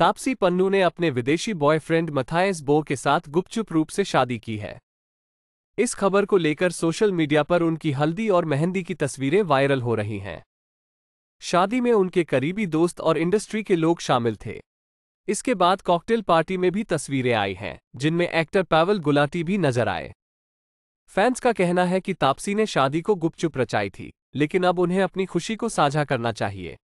तापसी पन्नू ने अपने विदेशी बॉयफ्रेंड मथायस बो के साथ गुपचुप रूप से शादी की है इस खबर को लेकर सोशल मीडिया पर उनकी हल्दी और मेहंदी की तस्वीरें वायरल हो रही हैं शादी में उनके करीबी दोस्त और इंडस्ट्री के लोग शामिल थे इसके बाद कॉकटेल पार्टी में भी तस्वीरें आई हैं जिनमें एक्टर पैवल गुलाटी भी नजर आए फैंस का कहना है कि तापसी ने शादी को गुपचुप रचाई थी लेकिन अब उन्हें अपनी खुशी को साझा करना चाहिए